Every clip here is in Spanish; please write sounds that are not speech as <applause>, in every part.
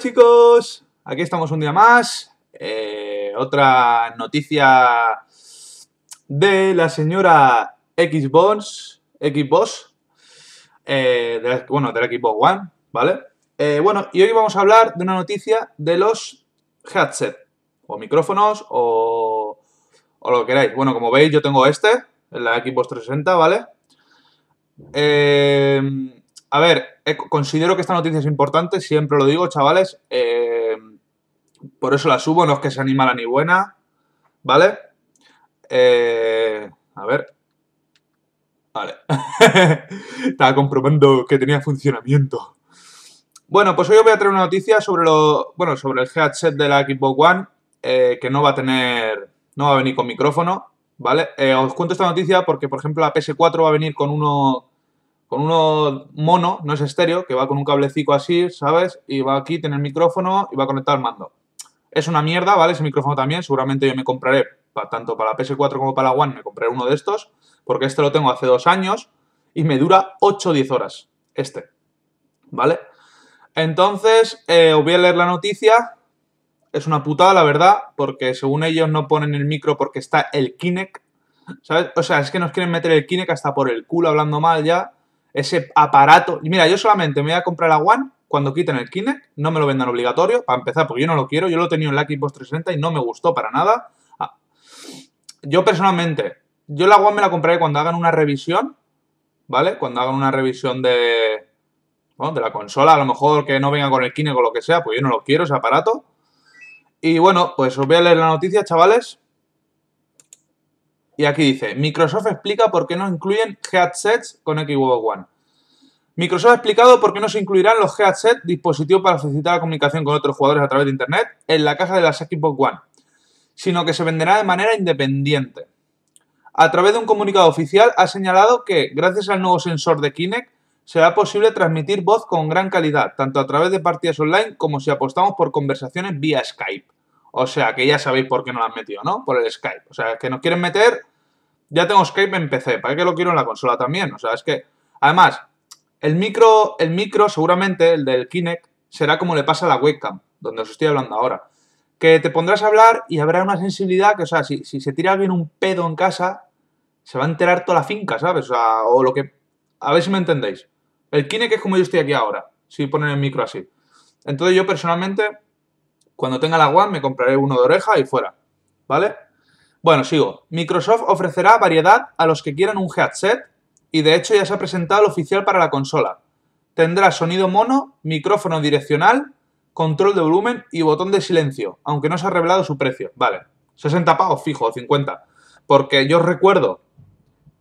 chicos, aquí estamos un día más. Eh, otra noticia de la señora Xbox, Xbox, eh, de bueno, del Xbox One, ¿vale? Eh, bueno, y hoy vamos a hablar de una noticia de los headset, o micrófonos, o, lo que queráis. Bueno, como veis, yo tengo este, en la Xbox 360, ¿vale? a ver, eh, considero que esta noticia es importante, siempre lo digo, chavales. Eh, por eso la subo, no es que sea ni mala ni buena. ¿Vale? Eh, a ver. Vale. <laughs> Estaba comprobando que tenía funcionamiento. Bueno, pues hoy os voy a traer una noticia sobre lo. Bueno, sobre el headset de la Xbox One. que no va a tener. No va a venir con micrófono. ¿Vale? os cuento esta noticia porque, por ejemplo, la PS4 va a venir con uno con uno mono, no es estéreo, que va con un cablecico así, ¿sabes? Y va aquí, tiene el micrófono y va a conectar el mando. Es una mierda, ¿vale? Ese micrófono también, seguramente yo me compraré, tanto para la PS4 como para la One, me compraré uno de estos, porque este lo tengo hace dos años y me dura 8 o 10 horas, este, ¿vale? Entonces, eh, os voy a leer la noticia, es una putada, la verdad, porque según ellos no ponen el micro porque está el Kinect, ¿sabes? O sea, es que nos quieren meter el Kinect hasta por el culo hablando mal ya, ese aparato. Mira, yo solamente me voy a comprar la One cuando quiten el Kinect, no me lo vendan obligatorio, para empezar, porque yo no lo quiero, yo lo he tenido en la Xbox 360 y no me gustó para nada. Ah, yo personalmente, yo la One me la compraré cuando hagan una revisión, ¿vale? Cuando hagan una revisión de, bueno, de la consola, a lo mejor que no venga con el Kinect o lo que sea, pues yo no lo quiero ese aparato. Y bueno, pues os voy a leer la noticia, chavales. Y aquí dice, Microsoft explica por qué no incluyen headsets con Xbox One. Microsoft ha explicado por qué no se incluirán los headsets, dispositivos para facilitar la comunicación con otros jugadores a través de Internet, en la caja de las Xbox One, sino que se venderá de manera independiente. A través de un comunicado oficial ha señalado que, gracias al nuevo sensor de Kinect, será posible transmitir voz con gran calidad, tanto a través de partidas online como si apostamos por conversaciones vía Skype. O sea, que ya sabéis por qué no las han metido, ¿no? Por el Skype. O sea, que nos quieren meter ya tengo Skype en PC, ¿para que lo quiero en la consola también? O sea, es que, además, el micro, el micro seguramente, el del Kinect, será como le pasa a la webcam, donde os estoy hablando ahora. Que te pondrás a hablar y habrá una sensibilidad que, o sea, si, se tira alguien un pedo en casa, se va a enterar toda la finca, ¿sabes? O, sea, o lo que... A ver si me entendéis. El Kinect es como yo estoy aquí ahora, si ponen el micro así. Entonces yo personalmente, cuando tenga la One, me compraré uno de oreja y fuera. ¿Vale? Bueno, sigo. Microsoft ofrecerá variedad a los que quieran un headset y de hecho ya se ha presentado el oficial para la consola. Tendrá sonido mono, micrófono direccional, control de volumen y botón de silencio, aunque no se ha revelado su precio. Vale, 60 pavos fijo, 50. Porque yo recuerdo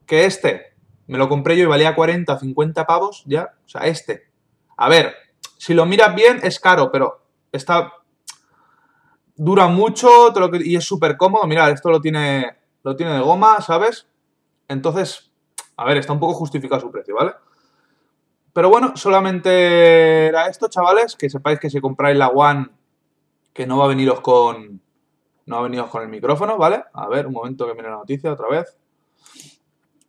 que este me lo compré yo y valía 40 o 50 pavos ya. O sea, este. A ver, si lo miras bien es caro, pero está Dura mucho y es súper cómodo. Mirad, esto lo tiene, lo tiene de goma, ¿sabes? Entonces, a ver, está un poco justificado su precio, ¿vale? Pero bueno, solamente era esto, chavales. Que sepáis que si compráis la One, que no va a veniros con... No ha venido con el micrófono, ¿vale? A ver, un momento que mire la noticia otra vez.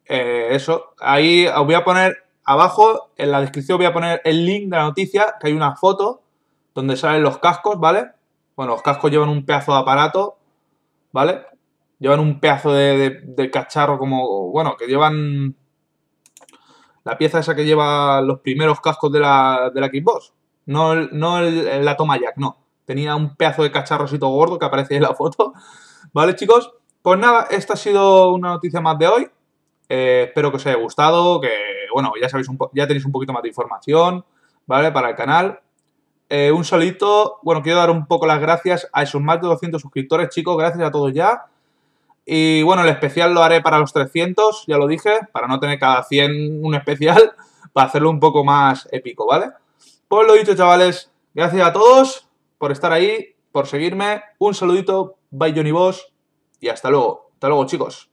Eh, eso, ahí os voy a poner abajo, en la descripción voy a poner el link de la noticia, que hay una foto donde salen los cascos, ¿vale? Bueno, los cascos llevan un pedazo de aparato, ¿vale? Llevan un pedazo de, cacharro como, bueno, que llevan la pieza esa que lleva los primeros cascos de la, de la Xbox. No, no la toma jack, no. Tenía un pedazo de cacharrosito gordo que aparece en la foto. <laughs> ¿Vale, chicos? Pues nada, esta ha sido una noticia más de hoy. Eh, espero que os haya gustado, que, bueno, ya, sabéis ya tenéis un poquito más de información, ¿vale? Para el canal. Eh, un solito, bueno, quiero dar un poco las gracias a esos más de 200 suscriptores, chicos, gracias a todos ya. Y bueno, el especial lo haré para los 300, ya lo dije, para no tener cada 100 un especial, <laughs> para hacerlo un poco más épico, ¿vale? Pues lo dicho, chavales, gracias a todos por estar ahí, por seguirme. Un saludito, bye Johnny Boss y hasta luego. Hasta luego, chicos.